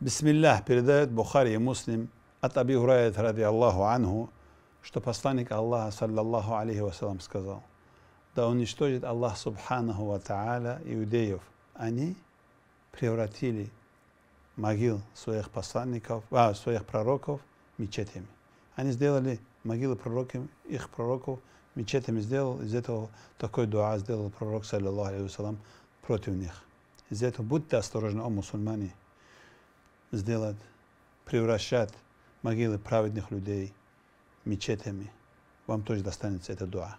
Бисмиллах передает Бухари и Муслим от Аби Гурайет ради Аллаху Анху, что посланник Аллаха, саллаллаху алейхи вассалам, сказал, да уничтожит Аллах Субханаху ва Та'аля иудеев. Они превратили могил своих посланников, а, своих пророков мечетями. Они сделали могилы пророков, их пророков мечетями сделал, из этого такой дуа сделал пророк, саллиллаху алейхи вассалам, против них. Из этого будьте осторожны, о мусульмане сделать, превращать могилы праведных людей мечетями. Вам тоже достанется эта дуа.